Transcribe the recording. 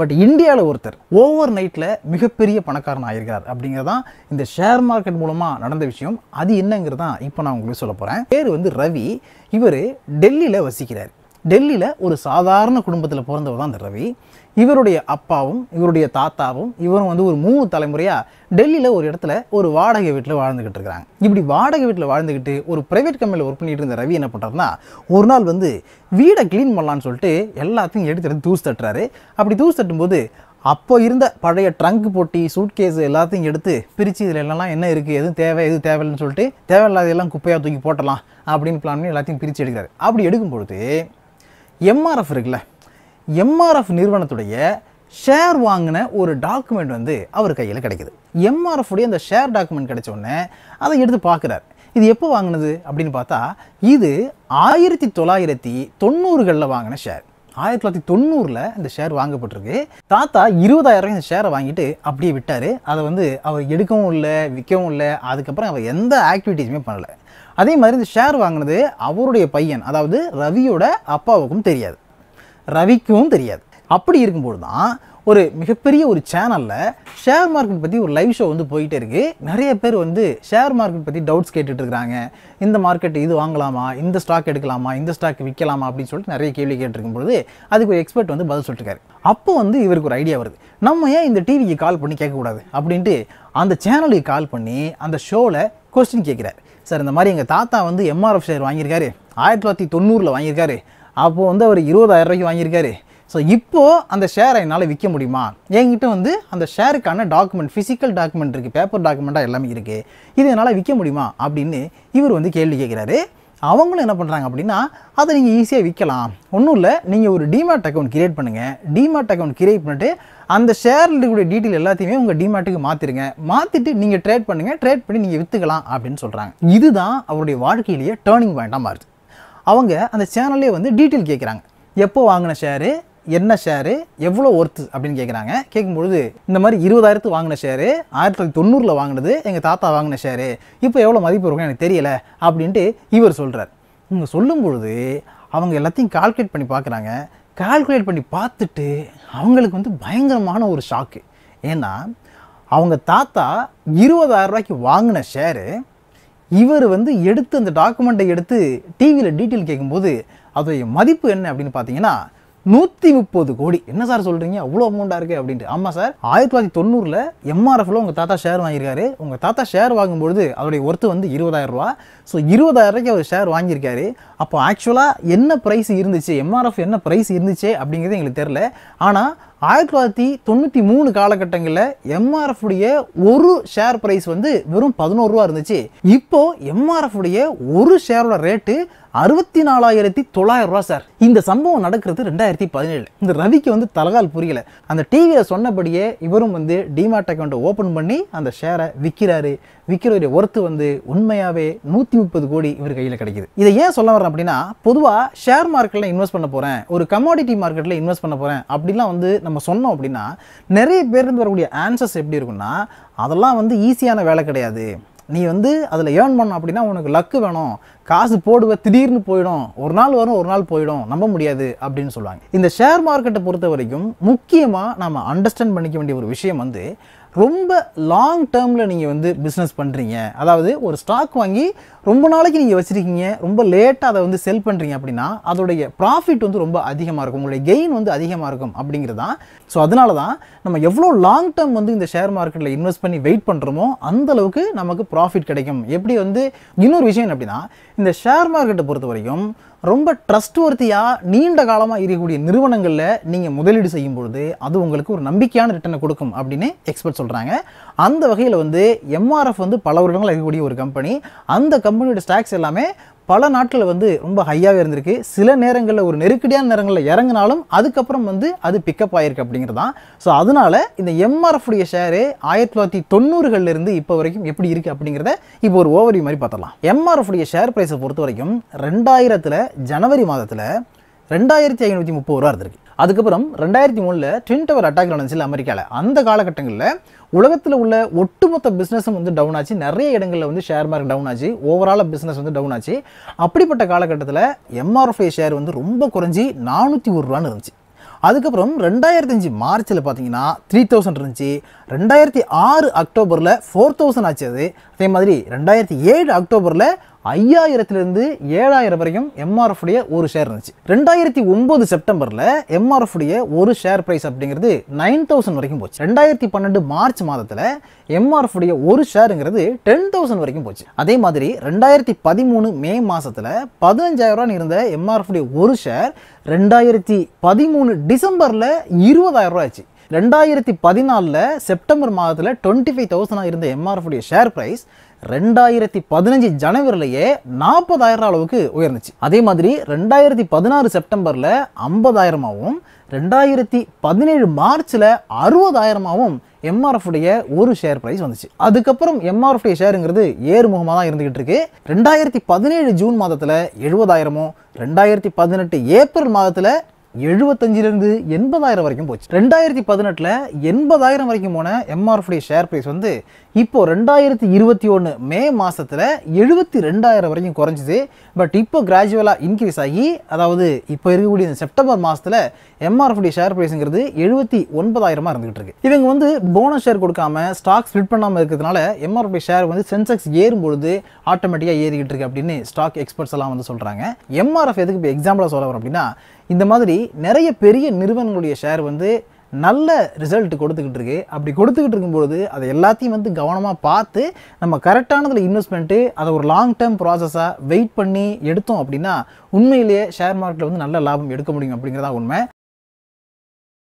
but இந்தியாவில் ஒருத்தர் over நைட்டில் மிகப்பெரிய பணக்காரன் ஆயிருக்கிறார் அப்படிங்கிறதான் இந்த ஷேர் மார்க்கெட் மூலமாக நடந்த விஷயம் அது என்னங்கிறது தான் இப்போ நான் உங்களுக்கு சொல்ல போகிறேன் பேர் வந்து ரவி இவர் டெல்லியில் வசிக்கிறார் டெல்லியில் ஒரு சாதாரண குடும்பத்தில் பிறந்தவர் தான் இந்த ரவி இவருடைய அப்பாவும் இவருடைய தாத்தாவும் இவரும் வந்து ஒரு மூணு தலைமுறையாக டெல்லியில் ஒரு இடத்துல ஒரு வாடகை வீட்டில் வாழ்ந்துக்கிட்டு இருக்கிறாங்க இப்படி வாடகை வீட்டில் வாழ்ந்துக்கிட்டு ஒரு ப்ரைவேட் கம்பெனியில் ஒர்க் பண்ணிட்டு இருந்த ரவி என்ன பண்ணுறாருன்னா ஒரு நாள் வந்து வீடை க்ளீன் பண்ணலான்னு சொல்லிட்டு எல்லாத்தையும் எடுத்து தூசு தட்டுறாரு அப்படி தூசு தட்டும்போது அப்போ இருந்த பழைய ட்ரங்க் போட்டி சூட்கேஸ் எல்லாத்தையும் எடுத்து பிரித்து இதில் எல்லாம் என்ன இருக்குது எதுவும் தேவை எதுவும் தேவையில்லைன்னு சொல்லிட்டு தேவையில்லாத எல்லாம் குப்பையாக தூக்கி போட்டலாம் அப்படின்னு பிளான் பண்ணி எல்லாத்தையும் பிரித்து எடுக்கிறாரு அப்படி எடுக்கும் பொழுது எம்ஆர்எஃப் இருக்குல்ல எம்ஆர்எஃப் நிறுவனத்துடைய ஷேர் வாங்கின ஒரு டாக்குமெண்ட் வந்து அவர் கையில் கிடைக்குது எம்ஆர்எஃப் உடைய அந்த ஷேர் டாக்குமெண்ட் கிடைச்ச உடனே அதை எடுத்து பார்க்குறாரு இது எப்போ வாங்கினது அப்படின்னு பார்த்தா இது ஆயிரத்தி தொள்ளாயிரத்தி தொண்ணூறுகளில் வாங்கின ஷேர் ஆயிரத்தி தொள்ளாயிரத்தி தொண்ணூறில் இந்த ஷேர் வாங்கப்பட்டிருக்கு தாத்தா இருபதாயிரம் இந்த ஷேரை வாங்கிட்டு அப்படியே விட்டார் அதை வந்து அவர் எடுக்கவும் இல்லை விற்கவும் இல்லை அதுக்கப்புறம் அவர் எந்த ஆக்டிவிட்டீஸுமே பண்ணலை அதே மாதிரி இந்த ஷேர் வாங்கினது அவருடைய பையன் அதாவது ரவியோட அப்பாவுக்கும் தெரியாது ரவிக்கும் தெரியாது அப்படி இருக்கும்போது தான் ஒரு மிகப்பெரிய ஒரு சேனலில் ஷேர் மார்க்கெட் பற்றி ஒரு லைவ் ஷோ வந்து போயிட்டே இருக்குது நிறைய பேர் வந்து ஷேர் மார்க்கெட் பற்றி டவுட்ஸ் கேட்டுட்ருக்காங்க இந்த மார்க்கெட் இது வாங்கலாமா இந்த ஸ்டாக் எடுக்கலாமா இந்த ஸ்டாக் விற்கலாமா அப்படின்னு சொல்லிட்டு நிறைய கேள்வி பொழுது அதுக்கு ஒரு எக்ஸ்பர்ட் வந்து பதில் சொல்லிட்டுருக்காரு அப்போ வந்து இவருக்கு ஒரு ஐடியா வருது நம்ம ஏன் இந்த டிவிக்கு கால் பண்ணி கேட்கக்கூடாது அப்படின்ட்டு அந்த சேனலுக்கு கால் பண்ணி அந்த ஷோவில் கொஸ்டின் கேட்குறாரு சார் இந்த மாதிரி எங்கள் தாத்தா வந்து எம்ஆர்எஃப் ஷேர் வாங்கியிருக்காரு ஆயிரத்தி தொள்ளாயிரத்தி தொண்ணூறில் வாங்கியிருக்காரு அப்போது வந்து அவர் இருபதாயிரம் ரூபாய்க்கு வாங்கியிருக்காரு ஸோ இப்போது அந்த ஷேரை என்னால் விற்க முடியுமா என்கிட்ட வந்து அந்த ஷேருக்கான டாக்குமெண்ட் ஃபிசிக்கல் டாக்குமெண்ட் இருக்குது பேப்பர் டாக்குமெண்ட்டாக எல்லாமே இருக்குது இது என்னால் விற்க முடியுமா அப்படின்னு இவர் வந்து கேள்வி கேட்குறாரு அவங்களும் என்ன பண்ணுறாங்க அப்படின்னா அதை நீங்கள் ஈஸியாக விற்கலாம் ஒன்றும் இல்லை நீங்கள் ஒரு டிமேட் அக்கௌண்ட் கிரியேட் பண்ணுங்கள் டிமேட் அக்கௌண்ட் கிரியேட் பண்ணிட்டு அந்த ஷேரில் இருக்கக்கூடிய டீட்டெயில் எல்லாத்தையுமே உங்கள் டிமேட்டுக்கு மாற்றிருங்க மாற்றிட்டு நீங்கள் ட்ரேட் பண்ணுங்கள் ட்ரேட் பண்ணி நீங்கள் விற்றுக்கலாம் அப்படின்னு சொல்கிறாங்க இதுதான் அவருடைய வாழ்க்கையிலேயே டேர்னிங் பாயிண்ட்டாக மாறுது அவங்க அந்த சேனல்லே வந்து டீட்டெயில் கேட்குறாங்க எப்போ வாங்கின ஷேரு என்ன ஷேரு எவ்வளோ ஒர்த்து அப்படின்னு கேட்குறாங்க கேட்கும்பொழுது இந்த மாதிரி இருபதாயிரத்து வாங்கின ஷேரு ஆயிரத்தி தொள்ளாயிரத்தி தொண்ணூறில் வாங்கினது எங்கள் தாத்தா வாங்கின ஷேரு இப்போ எவ்வளோ மதிப்பு இருக்கும் எனக்கு தெரியலை அப்படின்ட்டு இவர் சொல்கிறார் இவங்க சொல்லும் பொழுது அவங்க எல்லாத்தையும் கால்குலேட் பண்ணி பார்க்குறாங்க கால்குலேட் பண்ணி பார்த்துட்டு அவங்களுக்கு வந்து பயங்கரமான ஒரு ஷாக்கு ஏன்னா அவங்க தாத்தா இருபதாயிரம் ரூபாய்க்கு வாங்கின ஷேரு இவர் வந்து எடுத்து அந்த டாக்குமெண்ட்டை எடுத்து டிவியில் டீட்டெயில் கேட்கும்போது அதோடைய மதிப்பு என்ன அப்படின்னு பார்த்தீங்கன்னா நூற்றி முப்பது கோடி என்ன சார் சொல்கிறீங்க அவ்வளோ அமௌண்ட்டாக இருக்குது அப்படின்ட்டு ஆமாம் சார் ஆயிரத்தி தொள்ளாயிரத்தி தொண்ணூறில் எம்ஆர்எஃப்ல உங்கள் தாத்தா ஷேர் வாங்கியிருக்காரு உங்கள் தாத்தா ஷேர் வாங்கும்பொழுது அதோடைய ஒர்த்து வந்து இருபதாயிரம் ரூபா ஸோ இருபதாயிரரூபாய்க்கு அவர் ஷேர் வாங்கியிருக்காரு அப்போ ஆக்சுவலாக என்ன ப்ரைஸ் இருந்துச்சு எம்ஆர்எஃப் என்ன ப்ரைஸ் இருந்துச்சு அப்படிங்கிறது எங்களுக்கு தெரில ஆனால் ஆயிரத்தி தொள்ளாயிரத்தி தொண்ணூற்றி மூணு காலகட்டங்களில் எம்ஆர்எஃப் உடைய ஒரு ஷேர் ப்ரைஸ் வந்து வெறும் பதினோரு ரூபா இருந்துச்சு இப்போ எம்ஆர்எஃப் உடைய ஒரு ஷேரோட ரேட்டு அறுபத்தி நாலாயிரத்தி தொள்ளாயிரம் ரூபா சார் இந்த சம்பவம் நடக்கிறது ரெண்டாயிரத்தி பதினேழு இந்த ரவிக்கு வந்து தலகால் புரியல அந்த டிவியில் சொன்னபடியே இவரும் வந்து டிமார்ட் அக்கௌண்ட்டை ஓப்பன் பண்ணி அந்த ஷேரை விற்கிறாரு விற்கிறவருடைய ஒர்த்து வந்து உண்மையாகவே நூற்றி முப்பது கோடி இவர் கையில் கிடைக்குது இதை ஏன் சொல்ல வரேன் அப்படின்னா பொதுவாக ஷேர் மார்க்கெட்டில் இன்வெஸ்ட் பண்ண போகிறேன் ஒரு கமாடிட்டி மார்க்கெட்டில் இன்வெஸ்ட் பண்ண போகிறேன் அப்படிலாம் வந்து நம்ம சொன்னோம் அப்படின்னா நிறைய பேருந்து வரக்கூடிய ஆன்சர்ஸ் எப்படி இருக்குன்னா அதெல்லாம் வந்து ஈஸியான வேலை கிடையாது நீ வந்து அதில் ஏர்ன் பண்ணோம் அப்படின்னா உனக்கு லக்கு வேணும் காசு போடுவேன் திடீர்னு போயிடும் ஒரு நாள் வரும் ஒரு நாள் போயிடும் நம்ப முடியாது அப்படின்னு சொல்லுவாங்க இந்த ஷேர் மார்க்கெட்டை பொறுத்த வரைக்கும் முக்கியமாக நம்ம அண்டர்ஸ்டாண்ட் பண்ணிக்க வேண்டிய ஒரு விஷயம் வந்து ரொம்ப லாங் டேர்மில் நீங்கள் வந்து பிஸ்னஸ் பண்ணுறீங்க அதாவது ஒரு ஸ்டாக் வாங்கி ரொம்ப நாளைக்கு நீங்கள் வச்சுருக்கீங்க ரொம்ப லேட்டாக அதை வந்து செல் பண்ணுறீங்க அப்படின்னா அதோடைய ப்ராஃபிட் வந்து ரொம்ப அதிகமாக இருக்கும் உங்களுடைய கெயின் வந்து அதிகமாக இருக்கும் அப்படிங்கிறது தான் ஸோ அதனால தான் நம்ம எவ்வளோ லாங் டேர்ம் வந்து இந்த ஷேர் மார்க்கெட்டில் இன்வெஸ்ட் பண்ணி வெயிட் பண்ணுறோமோ அந்தளவுக்கு நமக்கு ப்ராஃபிட் கிடைக்கும் எப்படி வந்து இன்னொரு விஷயம் அப்படின்னா இந்த ஷேர் மார்க்கெட்டை பொறுத்த வரைக்கும் ரொம்ப ட்ரஸ்ட் ஒருத்தியாக நீண்ட காலமாக இருக்கக்கூடிய நிறுவனங்களில் நீங்கள் முதலீடு செய்யும் பொழுது அது உங்களுக்கு ஒரு நம்பிக்கையான ரிட்டர்னை கொடுக்கும் அப்படின்னு எக்ஸ்பர்ட் சொல்கிறாங்க அந்த வகையில் வந்து எம்ஆர்எஃப் வந்து பல வருடங்கள் இருக்கக்கூடிய ஒரு கம்பெனி அந்த கம்பெனியோட ஸ்டாக்ஸ் எல்லாமே பல நாட்கள் வந்து ரொம்ப ஹையாகவே இருந்திருக்கு சில நேரங்களில் ஒரு நெருக்கடியான நேரங்களில் இறங்கினாலும் அதுக்கப்புறம் வந்து அது பிக்கப் ஆகிருக்கு அப்படிங்கிறது தான் ஸோ அதனால் இந்த எம்ஆர்எஃப் உடைய ஷேரு ஆயிரத்தி தொள்ளாயிரத்தி தொண்ணூறுகள்லேருந்து இப்போ வரைக்கும் எப்படி இருக்குது அப்படிங்கிறத இப்போ ஒரு ஓவரி மாதிரி பார்த்துடலாம் எம்ஆர்எஃப் உடைய ஷேர் ப்ரைஸை பொறுத்த வரைக்கும் ரெண்டாயிரத்தில் ஜனவரி மாதத்தில் ரெண்டாயிரத்தி ஐநூற்றி முப்பது ரூபா இருந்திருக்கு அதுக்கப்புறம் ரெண்டாயிரத்தி மூணில் ட்வின் டவர் அட்டாக் நடந்துச்சுல அமெரிக்காவில் அந்த காலகட்டங்களில் உலகத்தில் உள்ள ஒட்டுமொத்த பிஸ்னஸும் வந்து டவுன் ஆச்சு நிறைய இடங்களில் வந்து ஷேர் மார்க்கெட் டவுன் ஆச்சு ஓவராலாக பிஸ்னஸ் வந்து டவுன் ஆச்சு அப்படிப்பட்ட காலகட்டத்தில் எம்ஆர்எஃப்ஐ ஷேர் வந்து ரொம்ப குறைஞ்சி நானூற்றி ஒரு ரூபான்னு இருந்துச்சு அதுக்கப்புறம் ரெண்டாயிரத்தஞ்சு மார்ச்சில் பார்த்தீங்கன்னா த்ரீ தௌசண்ட் இருந்துச்சு ரெண்டாயிரத்தி ஆறு அக்டோபரில் ஃபோர் தௌசண்ட் ஆச்சு அது அதே மாதிரி ரெண்டாயிரத்தி ஏழு அக்டோபரில் ஐயாயிரத்துலேருந்து ஏழாயிரம் வரைக்கும் எம்ஆர்எஃப் உடைய ஒரு ஷேர் இருந்துச்சு ரெண்டாயிரத்தி ஒன்பது செப்டம்பரில் எம்ஆர்எஃப் உடைய ஒரு ஷேர் ப்ரைஸ் அப்படிங்கிறது நைன் தௌசண்ட் வரைக்கும் போச்சு ரெண்டாயிரத்தி பன்னெண்டு மார்ச் மாதத்தில் எம்ஆர்எஃப் உடைய ஒரு ஷேருங்கிறது டென் தௌசண்ட் வரைக்கும் போச்சு அதே மாதிரி ரெண்டாயிரத்தி பதிமூணு மே மாதத்தில் பதினஞ்சாயிரம் இருந்த எம்ஆர்எஃப் உடைய ஒரு ஷேர் ரெண்டாயிரத்தி பதிமூணு டிசம்பரில் இருபதாயிரம் ரூபா ஆச்சு ரெண்டாயிரத்தி பதினாலில் செப்டம்பர் மாதத்தில் டுவெண்ட்டி ஃபைவ் தௌசண்டாக இருந்த எம்ஆர்எஃப் உடைய ஷேர் ப்ரைஸ் ரெண்டாயிரத்தி பதினஞ்சு ஜனவரிலேயே நாற்பதாயிரம் அளவுக்கு உயர்ந்துச்சு அதே மாதிரி ரெண்டாயிரத்தி பதினாறு செப்டம்பரில் ஐம்பதாயிரமாகவும் ரெண்டாயிரத்தி பதினேழு மார்ச்சில் அறுபதாயிரமாகவும் எம்ஆர்எஃப் உடைய ஒரு ஷேர் ப்ரைஸ் வந்துச்சு அதுக்கப்புறம் எம்ஆர்எஃப் உடைய ஷேருங்கிறது ஏறுமுகமாக தான் இருந்துகிட்டு இருக்கு ரெண்டாயிரத்தி பதினேழு ஜூன் மாதத்தில் எழுபதாயிரமும் ரெண்டாயிரத்தி பதினெட்டு ஏப்ரல் மாதத்தில் எழுபத்தஞ்சிலிருந்து எண்பதாயிரம் வரைக்கும் போச்சு ரெண்டாயிரத்தி பதினெட்டில் எண்பதாயிரம் வரைக்கும் போன எம்ஆர்எஃப்டைய ஷேர் ப்ரைஸ் வந்து இப்போ ரெண்டாயிரத்தி இருபத்தி ஒன்று மே மாதத்தில் எழுபத்தி ரெண்டாயிரம் வரைக்கும் குறைஞ்சிது பட் இப்போ கிராஜுவலாக இன்க்ரீஸ் ஆகி அதாவது இப்போ இருக்கக்கூடிய இந்த செப்டம்பர் மாதத்தில் எம்ஆர்எஃப்டி ஷேர் ப்ரைஸுங்கிறது எழுபத்தி ஒன்பதாயிரமாக இருந்துகிட்டு இருக்கு இவங்க வந்து போனஸ் ஷேர் கொடுக்காம ஸ்டாக் ஸ்பிட் பண்ணாமல் இருக்கிறதுனால எம்ஆர்எஃப்டி ஷேர் வந்து சென்செக்ஸ் ஏறும்பொழுது ஆட்டோமேட்டிக்காக ஏறிக்கிட்டு இருக்கு அப்படின்னு ஸ்டாக் எக்ஸ்பர்ட்ஸ் எல்லாம் வந்து சொல்கிறாங்க எம்ஆர்எஃப் எதுக்கு இப்போ எக்ஸாம்பிளாக சொல்ல வரோம் அப்படின்னா இந்த மாதிரி நிறைய பெரிய நிறுவனங்களுடைய ஷேர் வந்து நல்ல ரிசல்ட் கொடுத்துக்கிட்டு இருக்கு அப்படி கொடுத்துக்கிட்டு இருக்கும்போது அதை எல்லாத்தையும் வந்து கவனமாக பார்த்து நம்ம கரெக்டானதில் இன்வெஸ்ட்மெண்ட்டு அதை ஒரு லாங் டேர்ம் ப்ராசஸாக வெயிட் பண்ணி எடுத்தோம் அப்படின்னா உண்மையிலேயே ஷேர் மார்க்கெட்டில் வந்து நல்ல லாபம் எடுக்க முடியும் அப்படிங்கிறதா உண்மை